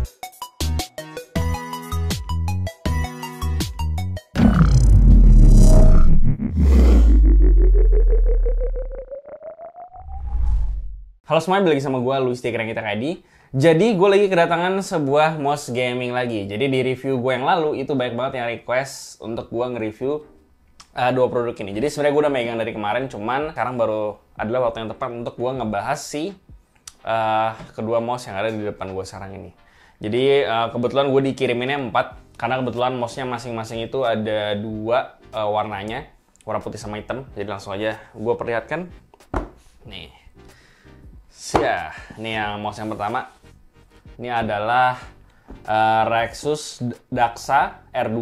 Halo semuanya, balik lagi sama gue Luis Tigrang kita ID. Jadi gue lagi kedatangan sebuah mouse gaming lagi. Jadi di review gue yang lalu itu banyak banget yang request untuk gue nge-review uh, dua produk ini. Jadi sebenarnya gue udah megang dari kemarin, cuman sekarang baru adalah waktu yang tepat untuk gue ngebahas si uh, kedua mouse yang ada di depan gue sekarang ini. Jadi uh, kebetulan gue dikiriminnya empat karena kebetulan mouse-nya masing-masing itu ada dua uh, warnanya, warna putih sama hitam. Jadi langsung aja gue perlihatkan. Nih. Sia, nih yang mouse yang pertama. Ini adalah uh, Rexus Daxa R2.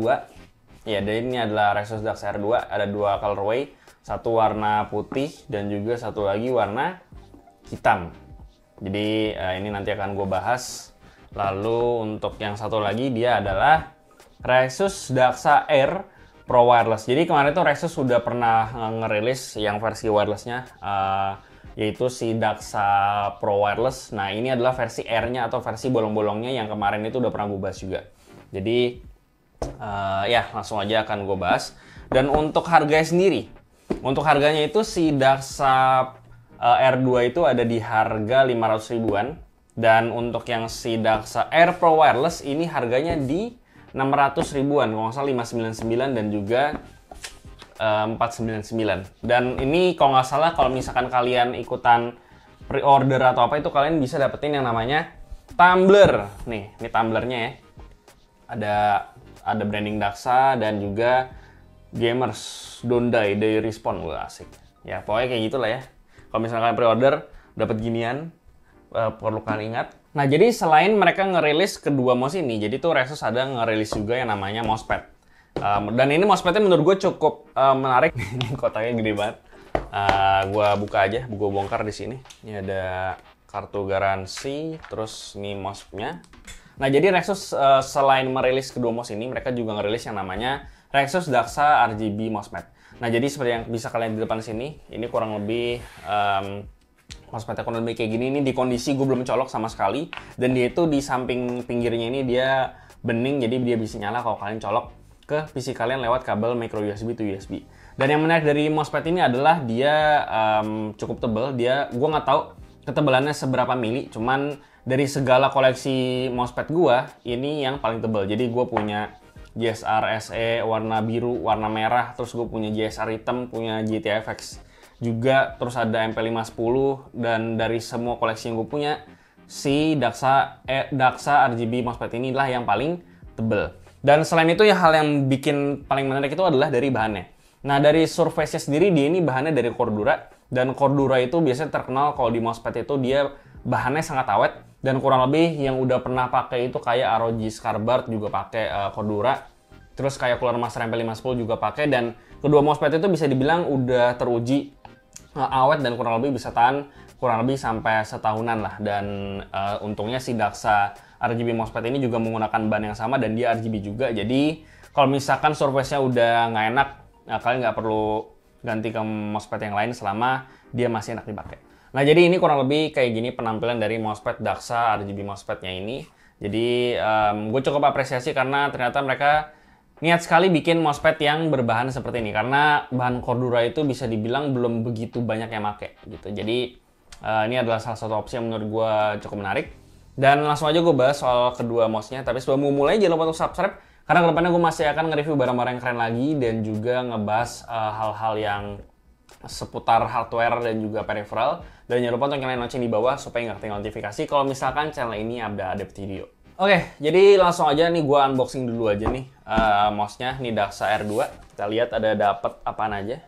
Ya, dan ini adalah Rexus Daxa R2, ada dua colorway, satu warna putih dan juga satu lagi warna hitam. Jadi uh, ini nanti akan gue bahas Lalu untuk yang satu lagi dia adalah Rexus Daxa Air Pro Wireless. Jadi kemarin itu Rexus sudah pernah eh, ngerilis yang versi wirelessnya uh, yaitu si Daxa Pro Wireless. Nah ini adalah versi r nya atau versi bolong-bolongnya yang kemarin itu udah pernah gue bahas juga. Jadi uh, ya langsung aja akan gue bahas. Dan untuk harganya sendiri, untuk harganya itu si Daxa uh, R2 itu ada di harga 500 ribuan dan untuk yang si Daksa Air Pro Wireless ini harganya di 600 ribuan, kalau nggak salah 599 dan juga eh, uh, 499. Dan ini kalau nggak salah kalau misalkan kalian ikutan pre-order atau apa itu kalian bisa dapetin yang namanya tumbler. Nih, ini tumblernya ya. Ada ada branding Daksa dan juga gamers don't die, they respond. gue asik. Ya, pokoknya kayak gitulah ya. Kalau misalnya kalian pre-order, dapat ginian, uh, eh, perlu kalian ingat. Nah, jadi selain mereka ngerilis kedua mouse ini, jadi tuh Resus ada ngerilis juga yang namanya mousepad. Um, dan ini mousepadnya menurut gue cukup uh, menarik. ini kotaknya gede banget. Uh, eh, gue buka aja, gue bongkar di sini. Ini ada kartu garansi, terus ini mouse-nya. Nah, jadi Rexus uh, selain merilis kedua mouse ini, mereka juga ngerilis yang namanya Rexus Daxa RGB Mousepad. Nah, jadi seperti yang bisa kalian di depan sini, ini kurang lebih um, prospek ekonomi kayak gini ini di kondisi gue belum colok sama sekali dan dia itu di samping pinggirnya ini dia bening jadi dia bisa nyala kalau kalian colok ke PC kalian lewat kabel micro USB to USB. Dan yang menarik dari mousepad ini adalah dia um, cukup tebal. Dia, gue nggak tahu ketebalannya seberapa mili, cuman dari segala koleksi mousepad gue, ini yang paling tebal. Jadi gue punya GSR SE warna biru, warna merah, terus gue punya GSR hitam, punya GTFX juga terus ada MP510 dan dari semua koleksi yang gue punya si Daksa eh, Daksa RGB mousepad inilah yang paling tebel dan selain itu ya hal yang bikin paling menarik itu adalah dari bahannya nah dari surface-nya sendiri dia ini bahannya dari Cordura dan Cordura itu biasanya terkenal kalau di MOSFET itu dia bahannya sangat awet dan kurang lebih yang udah pernah pakai itu kayak ROG Scarbart juga pakai uh, Cordura terus kayak keluar Master MP510 juga pakai dan kedua MOSFET itu bisa dibilang udah teruji awet dan kurang lebih bisa tahan kurang lebih sampai setahunan lah dan uh, untungnya si Daxa RGB MOSFET ini juga menggunakan ban yang sama dan dia RGB juga jadi kalau misalkan surface-nya udah nggak enak nah, kalian nggak perlu ganti ke MOSFET yang lain selama dia masih enak dipakai nah jadi ini kurang lebih kayak gini penampilan dari MOSFET Daxa RGB MOSFET-nya ini jadi um, gue cukup apresiasi karena ternyata mereka niat sekali bikin mousepad yang berbahan seperti ini karena bahan Cordura itu bisa dibilang belum begitu banyak yang make gitu. Jadi uh, ini adalah salah satu opsi yang menurut gue cukup menarik. Dan langsung aja gue bahas soal kedua mouse-nya. Tapi sebelum mau mulai jangan lupa untuk subscribe karena kedepannya gue masih akan nge-review barang-barang yang keren lagi dan juga ngebahas eh, hal-hal uh, yang seputar hardware dan juga peripheral. Dan jangan lupa untuk nyalain lonceng di bawah supaya nggak ketinggalan notifikasi kalau misalkan channel ini ada update video. Oke, jadi langsung aja nih gua unboxing dulu aja nih uh, mouse-nya, nih Daxa R2. Kita lihat ada dapat apaan aja.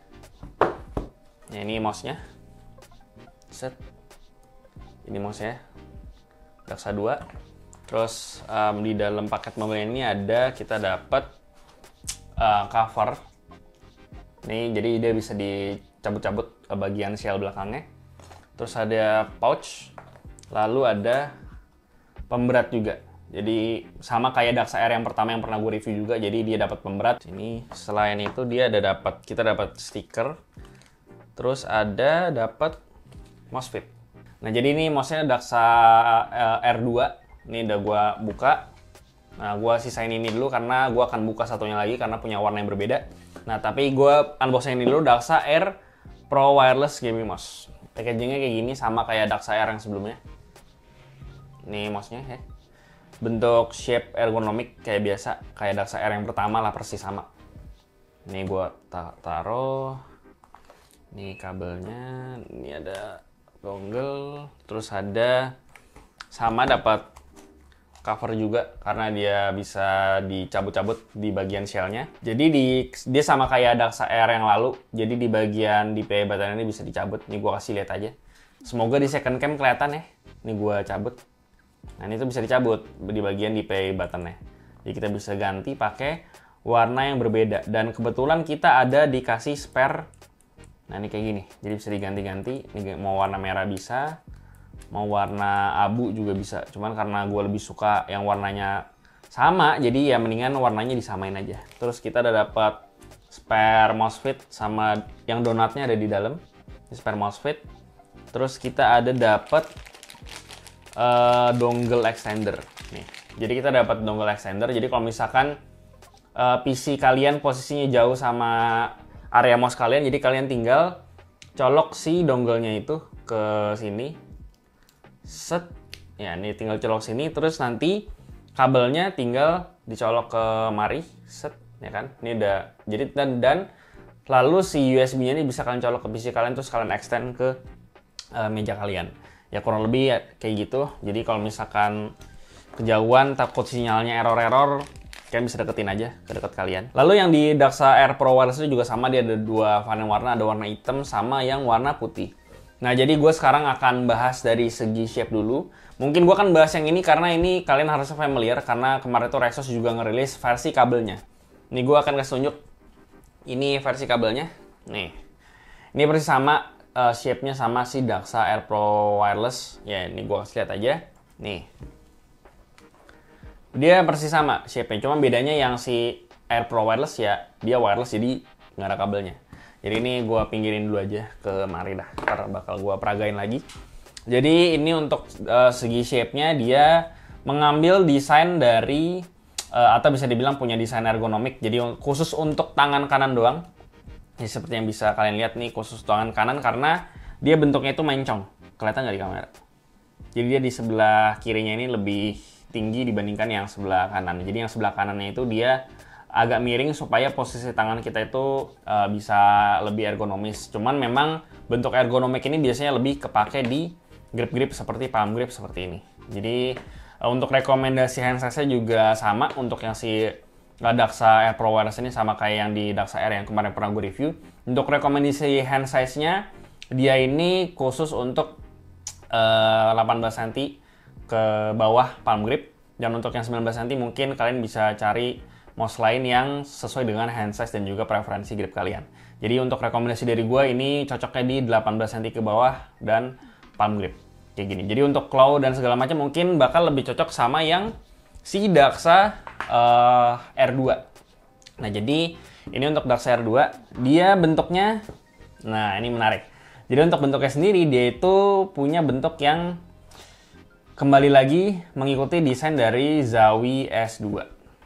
Ya, ini mouse-nya. Set. Ini mouse-nya. Daxa 2. Terus um, di dalam paket mobil ini ada kita dapat uh, eh, cover. Nih, jadi dia bisa dicabut-cabut bagian shell belakangnya. Terus ada pouch. Lalu ada pemberat juga jadi sama kayak Daxa Air yang pertama yang pernah gue review juga. Jadi dia dapat pemberat. Ini selain itu dia ada dapat kita dapat stiker. Terus ada dapat MOSFET. Nah jadi ini MOSFETnya Daxa eh, R2. Ini udah gue buka. Nah gue sisain ini dulu karena gue akan buka satunya lagi karena punya warna yang berbeda. Nah tapi gue unboxing ini dulu Daxa R Pro Wireless Gaming Mouse. Packagingnya kayak gini sama kayak Daxa Air yang sebelumnya. Ini mouse-nya ya bentuk shape ergonomik kayak biasa kayak daksa R yang pertama lah persis sama ini gue ta taruh ini kabelnya ini ada dongle terus ada sama dapat cover juga karena dia bisa dicabut-cabut di bagian shellnya jadi di dia sama kayak daksa R yang lalu jadi di bagian di PE ini bisa dicabut ini gue kasih lihat aja semoga di second cam kelihatan ya ini gue cabut Nah ini tuh bisa dicabut di bagian di play buttonnya. Jadi kita bisa ganti pakai warna yang berbeda. Dan kebetulan kita ada dikasih spare. Nah ini kayak gini. Jadi bisa diganti-ganti. Mau warna merah bisa. Mau warna abu juga bisa. Cuman karena gue lebih suka yang warnanya sama. Jadi ya mendingan warnanya disamain aja. Terus kita udah dapat spare MOSFET sama yang donatnya ada di dalam. Ini spare MOSFET. Terus kita ada dapat uh, dongle extender nih. Jadi kita dapat dongle extender. Jadi kalau misalkan uh, eh, PC kalian posisinya jauh sama area mouse kalian, jadi kalian tinggal colok si dongle-nya itu ke sini. Set. Ya, ini tinggal colok sini terus nanti kabelnya tinggal dicolok ke mari. Set, ya kan? Ini udah jadi dan, dan lalu si USB-nya ini bisa kalian colok ke PC kalian terus kalian extend ke uh, meja kalian ya kurang lebih ya, kayak gitu jadi kalau misalkan kejauhan takut sinyalnya error-error kalian bisa deketin aja ke dekat kalian lalu yang di Daxa Air Pro Wireless itu juga sama dia ada dua varian warna ada warna hitam sama yang warna putih nah jadi gue sekarang akan bahas dari segi shape dulu mungkin gue akan bahas yang ini karena ini kalian harusnya familiar karena kemarin itu Rexos juga ngerilis versi kabelnya ini gue akan kasih tunjuk ini versi kabelnya nih ini persis sama uh, shape-nya sama si Daxa Air Pro Wireless. Ya, ini gua kasih lihat aja. Nih. Dia persis sama shape-nya, cuma bedanya yang si Air Pro Wireless ya, dia wireless jadi nggak ada kabelnya. Jadi ini gua pinggirin dulu aja ke mari dah. Ntar bakal gua peragain lagi. Jadi ini untuk uh, segi shape-nya dia mengambil desain dari eh, atau bisa dibilang punya desain ergonomik. Jadi khusus untuk tangan kanan doang ya seperti yang bisa kalian lihat nih khusus tangan kanan karena dia bentuknya itu mencong kelihatan nggak di kamera jadi dia di sebelah kirinya ini lebih tinggi dibandingkan yang sebelah kanan jadi yang sebelah kanannya itu dia agak miring supaya posisi tangan kita itu uh, bisa lebih ergonomis cuman memang bentuk ergonomik ini biasanya lebih kepake di grip-grip seperti palm grip seperti ini jadi eh, untuk rekomendasi handset saya juga sama untuk yang si Nah, Daksa Air Pro Wireless ini sama kayak yang di Daksa Air yang kemarin pernah gue review. Untuk rekomendasi hand size-nya, dia ini khusus untuk uh, eh, 18 cm ke bawah palm grip. Dan untuk yang 19 cm mungkin kalian bisa cari mouse lain yang sesuai dengan hand size dan juga preferensi grip kalian. Jadi untuk rekomendasi dari gue ini cocoknya di 18 cm ke bawah dan palm grip kayak gini. Jadi untuk claw dan segala macam mungkin bakal lebih cocok sama yang si Daksa uh, eh, R2. Nah, jadi ini untuk Daksa R2, dia bentuknya nah ini menarik. Jadi untuk bentuknya sendiri dia itu punya bentuk yang kembali lagi mengikuti desain dari Zawi S2.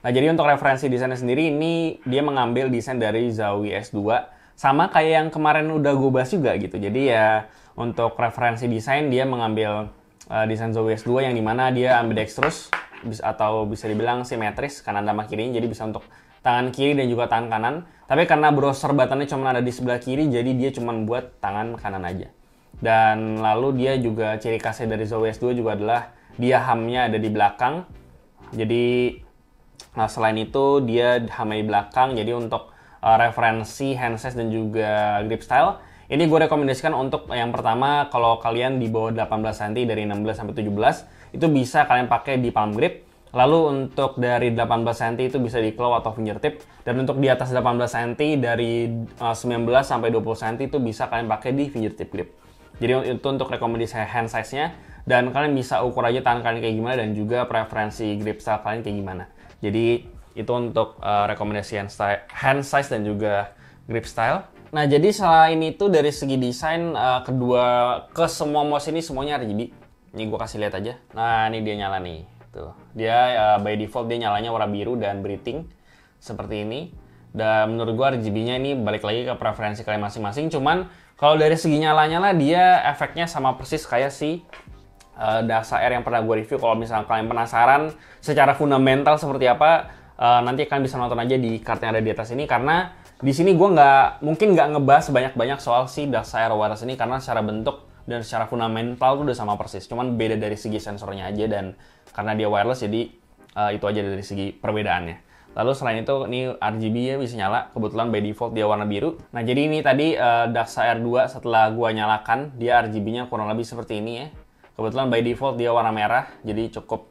Nah, jadi untuk referensi desainnya sendiri ini dia mengambil desain dari Zawi S2 sama kayak yang kemarin udah gue bahas juga gitu. Jadi ya untuk referensi desain dia mengambil uh, desain zawi S2 yang dimana dia ambidextrous atau bisa dibilang simetris kanan sama kirinya jadi bisa untuk tangan kiri dan juga tangan kanan. Tapi karena browser batannya cuma ada di sebelah kiri jadi dia cuma buat tangan kanan aja. Dan lalu dia juga ciri khasnya dari s 2 juga adalah dia hamnya ada di belakang. Jadi nah selain itu dia hamnya di belakang jadi untuk uh, referensi handset dan juga grip style ini gue rekomendasikan untuk yang pertama kalau kalian di bawah 18 cm dari 16 sampai 17 itu bisa kalian pakai di palm grip. Lalu untuk dari 18 cm itu bisa di claw atau fingertip dan untuk di atas 18 cm dari 19 eh, sampai 20 cm itu bisa kalian pakai di fingertip grip. Jadi itu untuk rekomendasi hand size-nya dan kalian bisa ukur aja tangan kalian kayak gimana dan juga preferensi grip style kalian kayak gimana. Jadi itu untuk uh, rekomendasi hand, style, hand size dan juga grip style. Nah jadi selain itu dari segi desain uh, kedua ke semua mouse ini semuanya RGB ini gue kasih lihat aja. Nah, ini dia nyala nih. Tuh. Dia uh, by default dia nyalanya warna biru dan breathing seperti ini. Dan menurut gue RGB-nya ini balik lagi ke preferensi kalian masing-masing. Cuman kalau dari segi nyalanya lah dia efeknya sama persis kayak si uh, eh, Dasa air yang pernah gue review. Kalau misalnya kalian penasaran secara fundamental seperti apa, uh, nanti kalian bisa nonton aja di card yang ada di atas ini karena di sini gue nggak mungkin nggak ngebahas banyak-banyak soal si Dasa air Wireless ini karena secara bentuk dan secara fundamental tuh udah sama persis cuman beda dari segi sensornya aja dan karena dia wireless jadi uh, itu aja dari segi perbedaannya lalu selain itu ini RGB ya bisa nyala kebetulan by default dia warna biru nah jadi ini tadi uh, Daxa R2 setelah gua nyalakan dia RGB-nya kurang lebih seperti ini ya kebetulan by default dia warna merah jadi cukup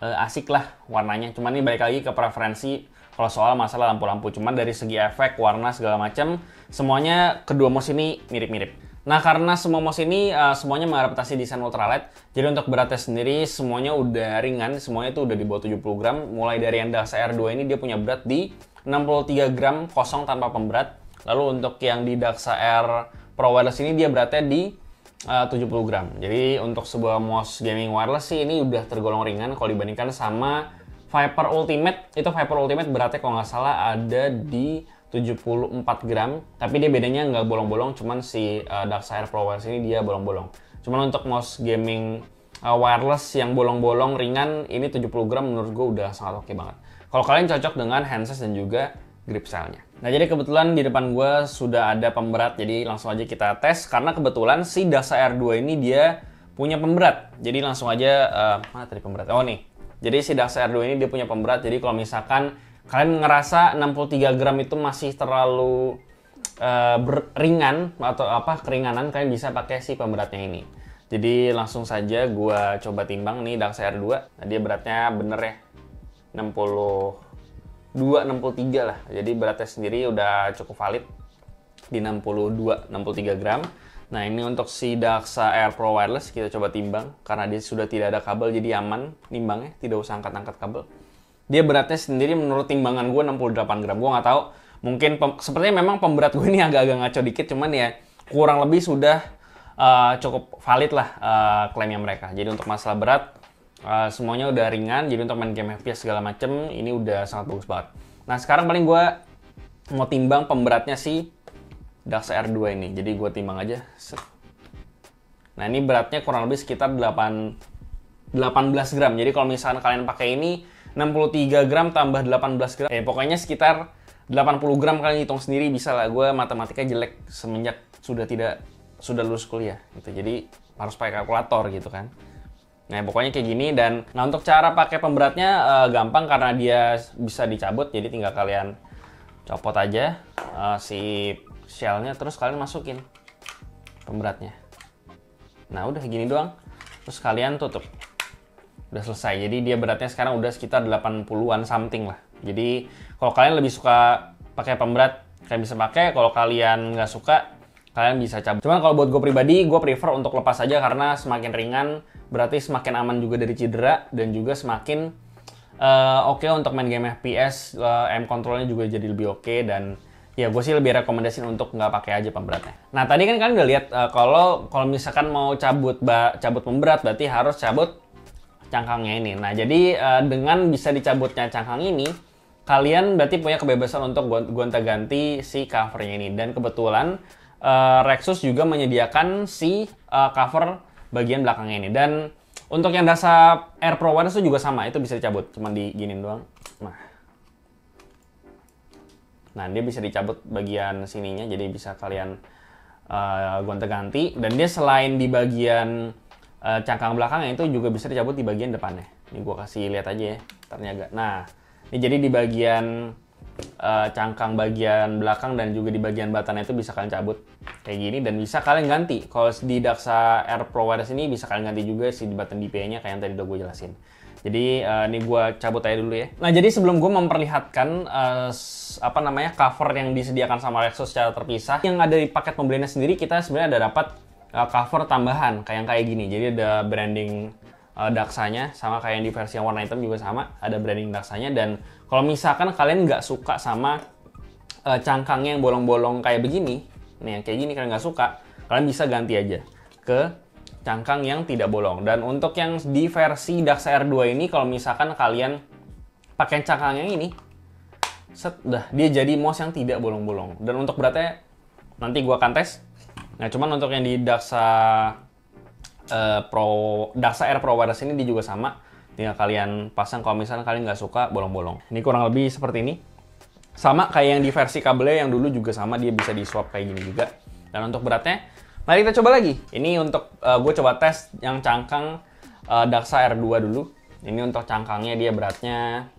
uh, asik lah warnanya cuman ini balik lagi ke preferensi kalau soal masalah lampu-lampu cuman dari segi efek warna segala macam semuanya kedua mouse ini mirip-mirip Nah karena semua mouse ini uh, semuanya mengadaptasi desain ultralight, jadi untuk beratnya sendiri semuanya udah ringan, semuanya itu udah di bawah 70 gram. Mulai dari yang DAX R2 ini dia punya berat di 63 gram kosong tanpa pemberat. Lalu untuk yang di DAX R Pro Wireless ini dia beratnya di eh, uh, 70 gram. Jadi untuk sebuah mouse gaming wireless sih ini udah tergolong ringan kalau dibandingkan sama Viper Ultimate. Itu Viper Ultimate beratnya kalau nggak salah ada di 74 gram tapi dia bedanya nggak bolong-bolong cuman si uh, eh, Darksair Pro Wireless ini dia bolong-bolong cuman untuk mouse gaming uh, wireless yang bolong-bolong ringan ini 70 gram menurut gue udah sangat oke okay banget kalau kalian cocok dengan handset dan juga grip selnya nah jadi kebetulan di depan gue sudah ada pemberat jadi langsung aja kita tes karena kebetulan si r 2 ini dia punya pemberat jadi langsung aja uh, mana tadi pemberat oh nih jadi si r 2 ini dia punya pemberat jadi kalau misalkan kalian ngerasa 63 gram itu masih terlalu uh, ringan atau apa keringanan kalian bisa pakai si pemberatnya ini jadi langsung saja gua coba timbang nih Daxa R2 nah, dia beratnya bener ya 62 63 lah jadi beratnya sendiri udah cukup valid di 62 63 gram nah ini untuk si Daxa Air Pro Wireless kita coba timbang karena dia sudah tidak ada kabel jadi aman nimbangnya tidak usah angkat-angkat kabel dia beratnya sendiri menurut timbangan gue 68 gram gue nggak tahu mungkin sepertinya memang pemberat gue ini agak-agak ngaco dikit cuman ya kurang lebih sudah uh, cukup valid lah uh, klaimnya mereka jadi untuk masalah berat uh, semuanya udah ringan jadi untuk main game FPS segala macem ini udah sangat bagus banget nah sekarang paling gue mau timbang pemberatnya si Dax R2 ini jadi gue timbang aja nah ini beratnya kurang lebih sekitar 8 18 gram jadi kalau misalnya kalian pakai ini 63 gram tambah 18 gram. Eh, pokoknya sekitar 80 gram kalian hitung sendiri bisa lah. Gue matematika jelek semenjak sudah tidak sudah lulus kuliah gitu. Jadi harus pakai kalkulator gitu kan. Nah, pokoknya kayak gini dan nah untuk cara pakai pemberatnya e, gampang karena dia bisa dicabut jadi tinggal kalian copot aja e, si shellnya terus kalian masukin pemberatnya. Nah, udah gini doang. Terus kalian tutup udah selesai. Jadi dia beratnya sekarang udah sekitar 80-an something lah. Jadi kalau kalian lebih suka pakai pemberat, kalian bisa pakai. Kalau kalian nggak suka, kalian bisa cabut. Cuman kalau buat gue pribadi, gue prefer untuk lepas aja karena semakin ringan, berarti semakin aman juga dari cedera dan juga semakin uh, oke okay untuk main game FPS. Uh, eh, M controlnya juga jadi lebih oke okay dan ya gue sih lebih rekomendasiin untuk nggak pakai aja pemberatnya. Nah tadi kan kalian udah lihat uh, kalau kalau misalkan mau cabut cabut pemberat berarti harus cabut cangkangnya ini. Nah, jadi uh, dengan bisa dicabutnya cangkang ini, kalian berarti punya kebebasan untuk gonta-ganti si covernya ini. Dan kebetulan uh, Rexus juga menyediakan si uh, cover bagian belakangnya ini. Dan untuk yang dasar Air Pro One itu juga sama, itu bisa dicabut, cuman diginin doang. Nah. Nah, dia bisa dicabut bagian sininya jadi bisa kalian uh, gonta-ganti dan dia selain di bagian e, cangkang belakangnya itu juga bisa dicabut di bagian depannya. Ini gue kasih lihat aja ya, ternyata. Nah, ini jadi di bagian e, cangkang bagian belakang dan juga di bagian batannya itu bisa kalian cabut kayak gini dan bisa kalian ganti. Kalau di Daksa Air Pro Wireless ini bisa kalian ganti juga si button DPI-nya kayak yang tadi udah gue jelasin. Jadi uh, ini gue cabut aja dulu ya. Nah jadi sebelum gue memperlihatkan uh, apa namanya cover yang disediakan sama Lexus secara terpisah, yang ada di paket pembeliannya sendiri kita sebenarnya ada dapat Eh, cover tambahan kayak yang kayak gini. Jadi ada branding uh, eh, daksanya sama kayak yang di versi yang warna hitam juga sama, ada branding daksanya dan kalau misalkan kalian nggak suka sama uh, cangkangnya yang bolong-bolong kayak begini, nih yang kayak gini kalian nggak suka, kalian bisa ganti aja ke cangkang yang tidak bolong. Dan untuk yang di versi Daxa R2 ini kalau misalkan kalian pakai cangkang yang ini, set dah dia jadi mouse yang tidak bolong-bolong. Dan untuk beratnya nanti gua akan tes Nah, cuman untuk yang di Daksa uh, Pro Daksa Air Pro Wireless ini dia juga sama. Tinggal kalian pasang kalau misalnya kalian nggak suka bolong-bolong. Ini kurang lebih seperti ini. Sama kayak yang di versi kabelnya yang dulu juga sama dia bisa di swap kayak gini juga. Dan untuk beratnya, mari kita coba lagi. Ini untuk uh, eh, gue coba tes yang cangkang uh, Daksa R2 dulu. Ini untuk cangkangnya dia beratnya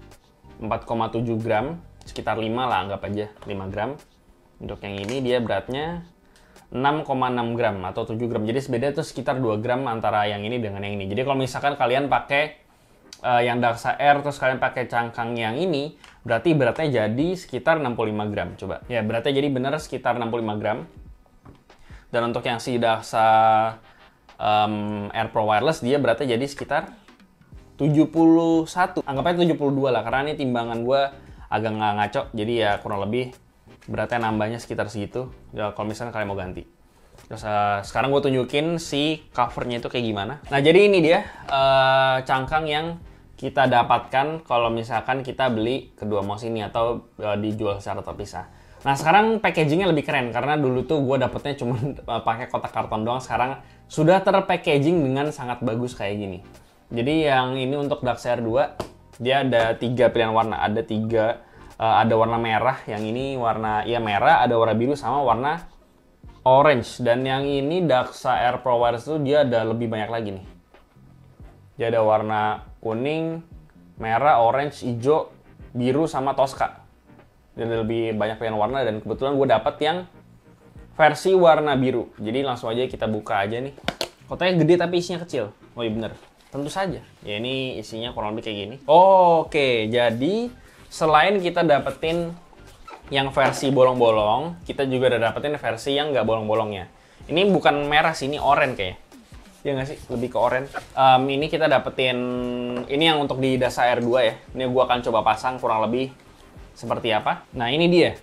4,7 gram, sekitar 5 lah anggap aja, 5 gram. Untuk yang ini dia beratnya 6,6 gram atau 7 gram. Jadi sebeda itu sekitar 2 gram antara yang ini dengan yang ini. Jadi kalau misalkan kalian pakai uh, yang Daksa R terus kalian pakai cangkang yang ini, berarti beratnya jadi sekitar 65 gram. Coba. Ya, beratnya jadi benar sekitar 65 gram. Dan untuk yang si Daksa um, Air Pro Wireless dia beratnya jadi sekitar 71. Anggapnya 72 lah karena ini timbangan gue agak nggak ngaco jadi ya kurang lebih beratnya nambahnya sekitar segitu ya, kalau misalnya kalian mau ganti terus uh, sekarang gue tunjukin si covernya itu kayak gimana nah jadi ini dia uh, cangkang yang kita dapatkan kalau misalkan kita beli kedua mouse ini atau uh, dijual secara terpisah Nah sekarang packagingnya lebih keren karena dulu tuh gue dapetnya cuma pakai kotak karton doang. Sekarang sudah terpackaging dengan sangat bagus kayak gini. Jadi yang ini untuk Dark Darksayer 2 dia ada tiga pilihan warna, ada tiga uh, ada warna merah, yang ini warna ya merah, ada warna biru sama warna orange. Dan yang ini Daxa Air Pro Wireless itu dia ada lebih banyak lagi nih. Dia ada warna kuning, merah, orange, hijau, biru sama Tosca. Dia lebih banyak pilihan warna dan kebetulan gue dapet yang versi warna biru. Jadi langsung aja kita buka aja nih. Kotanya gede tapi isinya kecil. Oh iya bener. Tentu saja. Ya ini isinya kurang lebih kayak gini. Oke, jadi selain kita dapetin yang versi bolong-bolong, kita juga udah dapetin versi yang nggak bolong-bolongnya. Ini bukan merah sih, ini oranye kayaknya. Iya nggak sih? Lebih ke oranye. Um, ini kita dapetin, ini yang untuk di dasa R2 ya. Ini gua akan coba pasang kurang lebih seperti apa. Nah ini dia.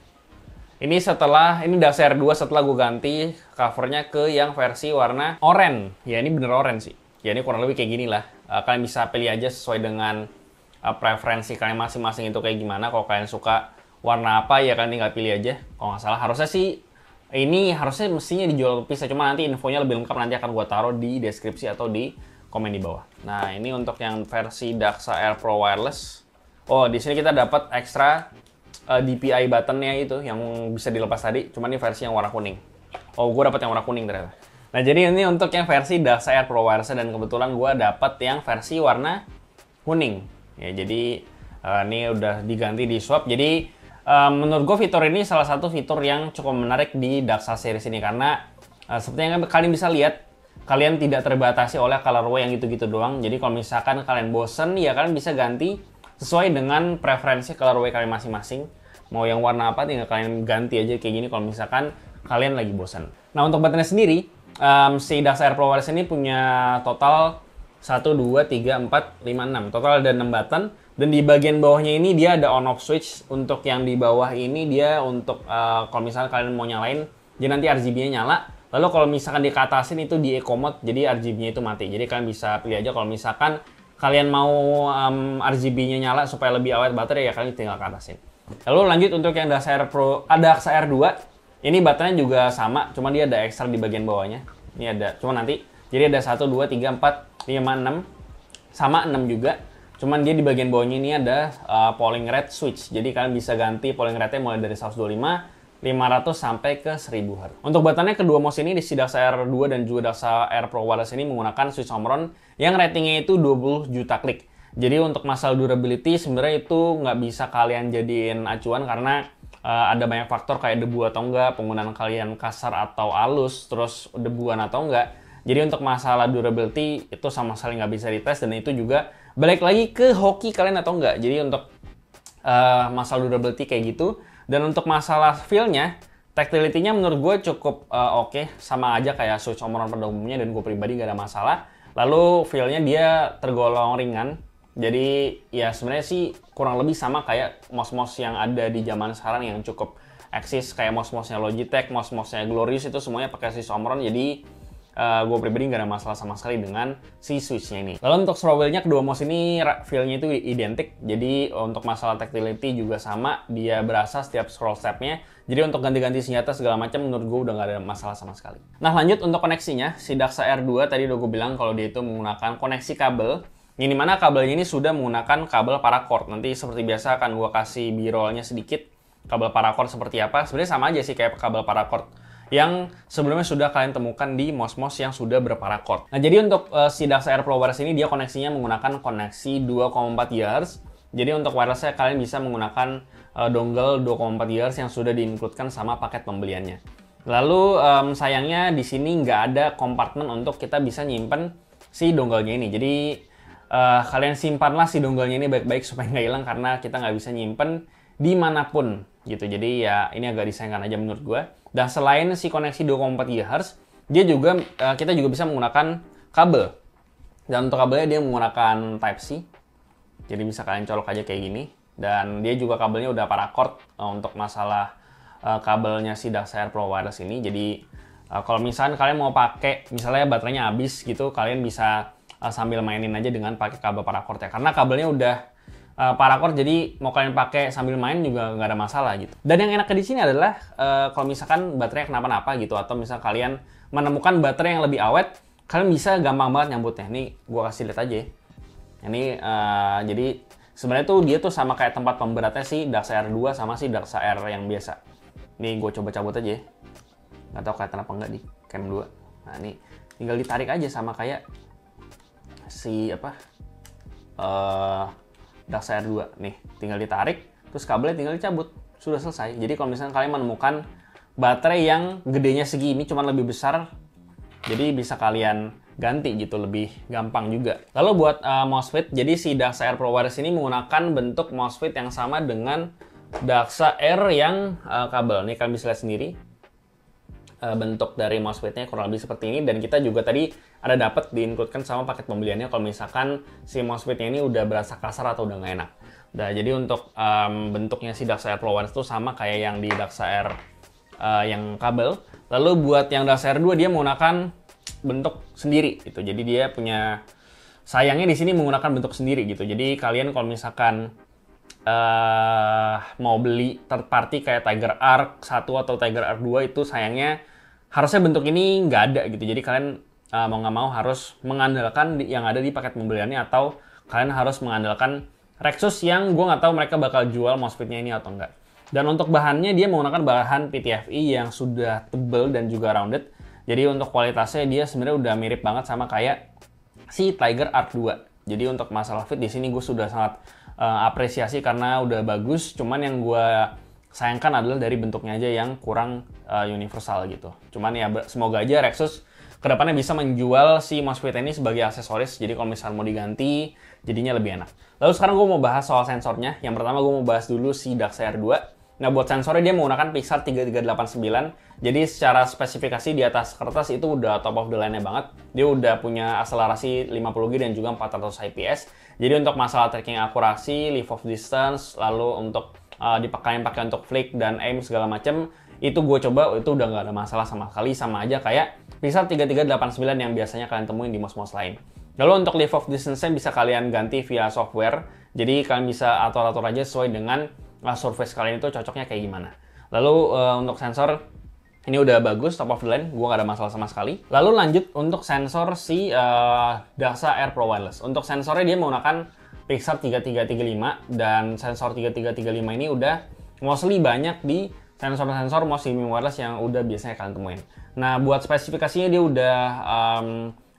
Ini setelah, ini dasa R2 setelah gue ganti covernya ke yang versi warna oranye. Ya ini bener oranye sih. Ya ini kurang lebih kayak gini lah. kalian bisa pilih aja sesuai dengan uh, preferensi kalian masing-masing itu kayak gimana. Kalau kalian suka warna apa ya kalian tinggal pilih aja. Kalau nggak salah harusnya sih ini harusnya mestinya dijual pisah. Cuma nanti infonya lebih lengkap nanti akan gue taruh di deskripsi atau di komen di bawah. Nah ini untuk yang versi Daxa Air Pro Wireless. Oh di sini kita dapat ekstra uh, DPI buttonnya itu yang bisa dilepas tadi. Cuma ini versi yang warna kuning. Oh gue dapat yang warna kuning ternyata. Nah jadi ini untuk yang versi Daxa Air Pro Wireless dan kebetulan gue dapat yang versi warna kuning. Ya, jadi uh, ini udah diganti di swap. Jadi uh, menurut gue fitur ini salah satu fitur yang cukup menarik di Daxa series ini karena uh, eh, seperti yang kan kalian bisa lihat kalian tidak terbatasi oleh colorway yang gitu-gitu doang. Jadi kalau misalkan kalian bosen ya kalian bisa ganti sesuai dengan preferensi colorway kalian masing-masing. Mau yang warna apa tinggal kalian ganti aja kayak gini kalau misalkan kalian lagi bosen. Nah untuk baterainya sendiri, um, si Daxa Air Pro Wireless ini punya total 1, 2, 3, 4, 5, 6. Total ada 6 button. Dan di bagian bawahnya ini dia ada on-off switch. Untuk yang di bawah ini dia untuk uh, kalau misalnya kalian mau nyalain, jadi nanti RGB-nya nyala. Lalu kalau misalkan dikatasin itu di eco mode, jadi RGB-nya itu mati. Jadi kalian bisa pilih aja kalau misalkan kalian mau um, RGB-nya nyala supaya lebih awet baterai ya kalian tinggal katasin. Lalu lanjut untuk yang Daxa Air Pro, ada ah, Daxa Air 2. Ini baterainya juga sama, cuma dia ada ekstra di bagian bawahnya. Ini ada, cuma nanti jadi ada 1, 2, 3, 4, 5, 6. Sama 6 juga. Cuman dia di bagian bawahnya ini ada uh, polling rate switch. Jadi kalian bisa ganti polling rate-nya mulai dari 125 500 sampai ke 1000 Hz. Untuk batannya kedua mouse ini di si Daxa R2 dan juga Daxa R Pro Wireless ini menggunakan switch Omron yang ratingnya itu 20 juta klik. Jadi untuk masalah durability sebenarnya itu nggak bisa kalian jadiin acuan karena uh, ada banyak faktor kayak debu atau enggak, penggunaan kalian kasar atau halus, terus debuan atau enggak. Jadi untuk masalah durability itu sama sekali nggak bisa dites dan itu juga balik lagi ke hoki kalian atau nggak. Jadi untuk uh, masalah durability kayak gitu dan untuk masalah feel-nya tactility-nya menurut gue cukup uh, oke okay. sama aja kayak switch Omron pada umumnya dan gue pribadi nggak ada masalah. Lalu feel-nya dia tergolong ringan. Jadi ya sebenarnya sih kurang lebih sama kayak mos-mos yang ada di zaman sekarang yang cukup eksis kayak mos-mosnya Logitech, mos-mosnya Glorious itu semuanya pakai switch Omron. Jadi uh, eh, gue pribadi nggak ada masalah sama sekali dengan si switchnya ini. Lalu untuk scroll wheelnya kedua mouse ini feelnya itu identik, jadi untuk masalah tactility juga sama, dia berasa setiap scroll stepnya. Jadi untuk ganti-ganti senjata segala macam menurut gue udah nggak ada masalah sama sekali. Nah lanjut untuk koneksinya, si Daxa R2 tadi udah gue bilang kalau dia itu menggunakan koneksi kabel Ini mana kabelnya ini sudah menggunakan kabel paracord. Nanti seperti biasa akan gue kasih birolnya sedikit kabel paracord seperti apa. Sebenarnya sama aja sih kayak kabel paracord yang sebelumnya sudah kalian temukan di MOS-MOS yang sudah berparakord. Nah, jadi untuk uh, si DAX Air Pro Wireless ini dia koneksinya menggunakan koneksi 2,4 GHz. Jadi untuk wirelessnya kalian bisa menggunakan uh, dongle 2,4 GHz yang sudah diinkludkan sama paket pembeliannya. Lalu um, sayangnya di sini nggak ada kompartemen untuk kita bisa nyimpen si dongle-nya ini. Jadi uh, kalian simpanlah si dongle-nya ini baik-baik supaya nggak hilang karena kita nggak bisa nyimpen dimanapun gitu jadi ya ini agak disayangkan aja menurut gue dan selain si koneksi 2,4 GHz dia juga uh, kita juga bisa menggunakan kabel dan untuk kabelnya dia menggunakan Type C jadi bisa kalian colok aja kayak gini dan dia juga kabelnya udah paracord uh, eh, untuk masalah uh, kabelnya si Daxair Pro Wireless ini jadi uh, kalau misalnya kalian mau pakai misalnya baterainya habis gitu kalian bisa sambil mainin aja dengan pakai kabel paracord ya karena kabelnya udah uh, eh, paracord jadi mau kalian pakai sambil main juga nggak ada masalah gitu. Dan yang enak di sini adalah uh, kalau misalkan baterai kenapa-napa gitu atau misal kalian menemukan baterai yang lebih awet, kalian bisa gampang banget nyambutnya. Ini gua kasih lihat aja. Ya. Ini uh, jadi sebenarnya tuh dia tuh sama kayak tempat pemberatnya sih Daxa R2 sama sih Daxa R yang biasa. Ini gue coba cabut aja ya. Nggak tahu kelihatan apa nggak di cam 2. Nah ini tinggal ditarik aja sama kayak si apa uh, Daksa R 2 nih tinggal ditarik terus kabelnya tinggal dicabut sudah selesai jadi kalau misalnya kalian menemukan baterai yang gedenya segini cuma lebih besar jadi bisa kalian ganti gitu lebih gampang juga lalu buat uh, MOSFET jadi si Daksa R Pro Wireless ini menggunakan bentuk MOSFET yang sama dengan Daksa R yang uh, kabel. nih, kalian bisa lihat sendiri. Eh, bentuk dari mousepadnya nya kurang lebih seperti ini dan kita juga tadi ada dapat diikutkan sama paket pembeliannya kalau misalkan si mousepadnya nya ini udah berasa kasar atau udah nggak enak. Nah, jadi untuk um, bentuknya si Daxa Air Pro One itu sama kayak yang di Daxa Air uh, yang kabel. Lalu buat yang Daxa Air 2 dia menggunakan bentuk sendiri gitu. Jadi dia punya sayangnya di sini menggunakan bentuk sendiri gitu. Jadi kalian kalau misalkan uh, mau beli third party kayak Tiger Arc 1 atau Tiger Arc 2 itu sayangnya harusnya bentuk ini nggak ada gitu. Jadi kalian uh, mau nggak mau harus mengandalkan yang ada di paket pembeliannya atau kalian harus mengandalkan Rexus yang gue nggak tahu mereka bakal jual mosfet ini atau enggak. Dan untuk bahannya dia menggunakan bahan PTFE yang sudah tebel dan juga rounded. Jadi untuk kualitasnya dia sebenarnya udah mirip banget sama kayak si Tiger Arc 2. Jadi untuk masalah fit di sini gue sudah sangat uh, apresiasi karena udah bagus cuman yang gue sayangkan adalah dari bentuknya aja yang kurang uh, universal gitu cuman ya semoga aja Rexus kedepannya bisa menjual si MOSFET ini sebagai aksesoris jadi kalau misalnya mau diganti jadinya lebih enak lalu sekarang gue mau bahas soal sensornya yang pertama gue mau bahas dulu si DAX R2 Nah buat sensornya dia menggunakan Pixar 3389 Jadi secara spesifikasi di atas kertas itu udah top of the line-nya banget Dia udah punya akselerasi 50G dan juga 400 IPS jadi untuk masalah tracking akurasi, leave of distance, lalu untuk uh, dipakai pakai untuk flick dan aim segala macam itu gue coba itu udah nggak ada masalah sama sekali sama aja kayak pixel 3389 yang biasanya kalian temuin di mouse-mouse lain. Lalu untuk leave of distance bisa kalian ganti via software. Jadi kalian bisa atur-atur aja sesuai dengan eh, surface kalian itu cocoknya kayak gimana. Lalu uh, untuk sensor ini udah bagus, top of the line, gua gak ada masalah sama sekali. Lalu lanjut untuk sensor si uh, Dasa Air Pro Wireless. Untuk sensornya dia menggunakan Pixar 3335 dan sensor 3335 ini udah mostly banyak di sensor-sensor mostly wireless yang udah biasanya kalian temuin. Nah, buat spesifikasinya dia udah um,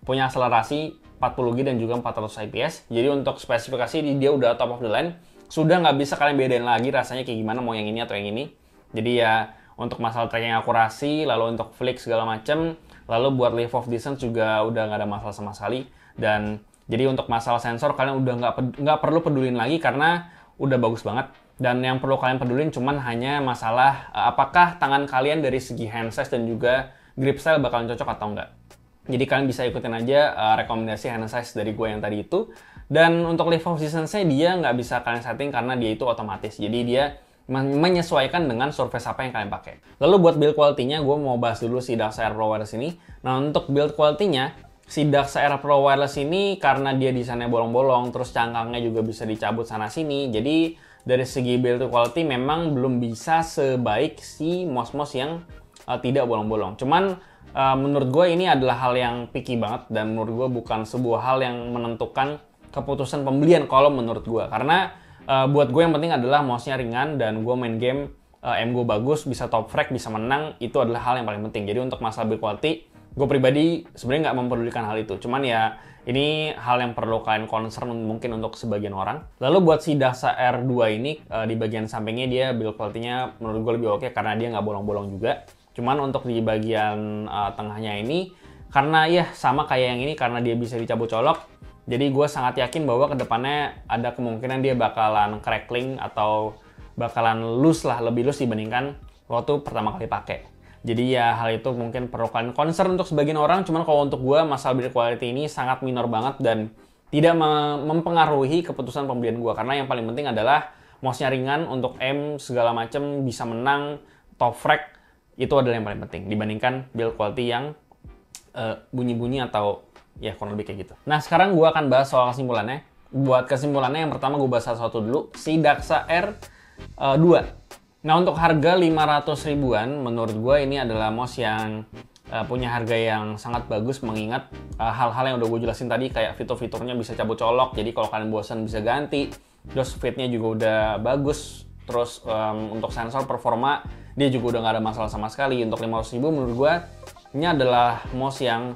punya akselerasi 40G dan juga 400 IPS. Jadi untuk spesifikasi dia udah top of the line. Sudah nggak bisa kalian bedain lagi rasanya kayak gimana mau yang ini atau yang ini. Jadi ya untuk masalah tracking akurasi, lalu untuk flick segala macem, lalu buat lift of distance juga udah nggak ada masalah sama sekali. Dan jadi untuk masalah sensor kalian udah nggak nggak perlu pedulin lagi karena udah bagus banget. Dan yang perlu kalian pedulin cuman hanya masalah eh, apakah tangan kalian dari segi hand size dan juga grip style bakalan cocok atau enggak. Jadi kalian bisa ikutin aja uh, rekomendasi hand size dari gue yang tadi itu. Dan untuk lift off distance-nya dia nggak bisa kalian setting karena dia itu otomatis. Jadi dia menyesuaikan dengan surface apa yang kalian pakai. Lalu buat build quality-nya, gue mau bahas dulu si Daxa Air Pro Wireless ini. Nah, untuk build quality-nya, si Daxa Air Pro Wireless ini karena dia desainnya bolong-bolong, terus cangkangnya juga bisa dicabut sana-sini, jadi dari segi build quality memang belum bisa sebaik si Mosmos yang uh, tidak bolong-bolong. Cuman uh, menurut gue ini adalah hal yang picky banget dan menurut gue bukan sebuah hal yang menentukan keputusan pembelian kalau menurut gue. Karena uh, buat gue yang penting adalah mouse-nya ringan dan gue main game uh, eh, aim gue bagus, bisa top frag, bisa menang, itu adalah hal yang paling penting. Jadi untuk masalah build quality, gue pribadi sebenarnya nggak memperdulikan hal itu. Cuman ya ini hal yang perlu kalian concern mungkin untuk sebagian orang. Lalu buat si Dasa R2 ini uh, di bagian sampingnya dia build quality-nya menurut gue lebih oke karena dia nggak bolong-bolong juga. Cuman untuk di bagian uh, tengahnya ini karena ya sama kayak yang ini karena dia bisa dicabut colok jadi gue sangat yakin bahwa kedepannya ada kemungkinan dia bakalan crackling atau bakalan loose lah, lebih loose dibandingkan waktu pertama kali pakai. Jadi ya hal itu mungkin perlu kalian concern untuk sebagian orang, cuman kalau untuk gue masalah build quality ini sangat minor banget dan tidak mempengaruhi keputusan pembelian gue karena yang paling penting adalah mouse-nya ringan untuk M segala macam bisa menang top frag itu adalah yang paling penting dibandingkan build quality yang eh, bunyi-bunyi uh, bunyi -bunyi atau ya kurang lebih kayak gitu. Nah sekarang gue akan bahas soal kesimpulannya. Buat kesimpulannya yang pertama gue bahas satu dulu, si Daxa R uh, Nah untuk harga 500 ribuan, menurut gue ini adalah mos yang uh, punya harga yang sangat bagus mengingat eh, hal-hal uh, yang udah gue jelasin tadi kayak fitur-fiturnya bisa cabut colok jadi kalau kalian bosan bisa ganti terus fitnya juga udah bagus terus um, untuk sensor performa dia juga udah gak ada masalah sama sekali untuk 500 ribu menurut gue ini adalah mouse yang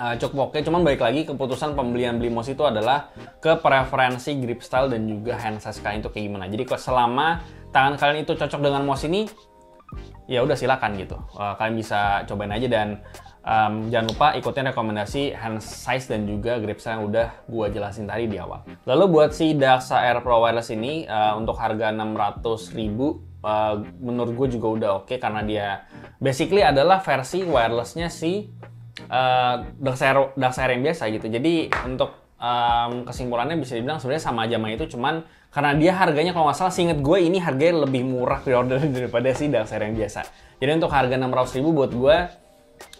uh, eh, oke. cuman balik lagi keputusan pembelian Blimos itu adalah ke preferensi grip style dan juga hand size kalian itu kayak gimana jadi kalau selama tangan kalian itu cocok dengan mouse ini ya udah silakan gitu uh, kalian bisa cobain aja dan um, jangan lupa ikutin rekomendasi hand size dan juga grip style yang udah gua jelasin tadi di awal lalu buat si Daxa Air Pro Wireless ini uh, untuk harga 600.000 ribu uh, menurut gue juga udah oke okay karena dia basically adalah versi wirelessnya si uh, dark yang biasa gitu. Jadi untuk um, kesimpulannya bisa dibilang sebenarnya sama aja sama itu cuman karena dia harganya kalau nggak salah seinget gue ini harganya lebih murah pre-order daripada si Dark yang biasa. Jadi untuk harga 600 ribu buat gue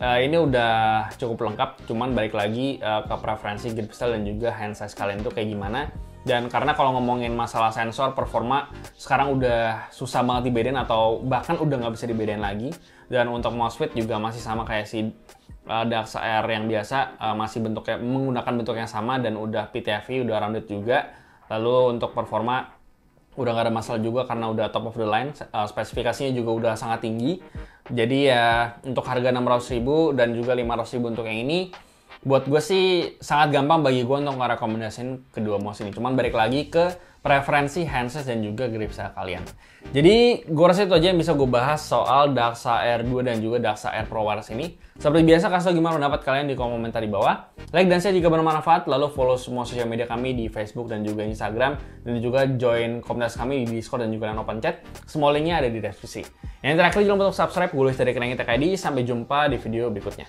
uh, ini udah cukup lengkap cuman balik lagi uh, ke preferensi grip style dan juga hand size kalian tuh kayak gimana. Dan karena kalau ngomongin masalah sensor performa sekarang udah susah banget dibedain atau bahkan udah nggak bisa dibedain lagi. Dan untuk mousepad juga masih sama kayak si uh, dark air yang biasa uh, masih bentuknya menggunakan bentuk yang sama dan udah PTFE udah rounded juga lalu untuk performa udah nggak ada masalah juga karena udah top of the line uh, spesifikasinya juga udah sangat tinggi jadi ya untuk harga 600.000 dan juga 500.000 untuk yang ini buat gue sih sangat gampang bagi gue untuk ngerekomendasin kedua mouse ini cuman balik lagi ke preferensi handset dan juga grip saya kalian. Jadi gue rasa itu aja yang bisa gue bahas soal Daxa R2 dan juga Daxa R Pro wars ini. Seperti biasa kasih tau gimana pendapat kalian di kolom komentar di bawah. Like dan share jika bermanfaat, lalu follow semua sosial media kami di Facebook dan juga Instagram, dan juga join komunitas kami di Discord dan juga di Open Chat. Semua linknya ada di deskripsi. Yang terakhir jangan lupa untuk subscribe, gue Luis dari Kenangi TKID, sampai jumpa di video berikutnya.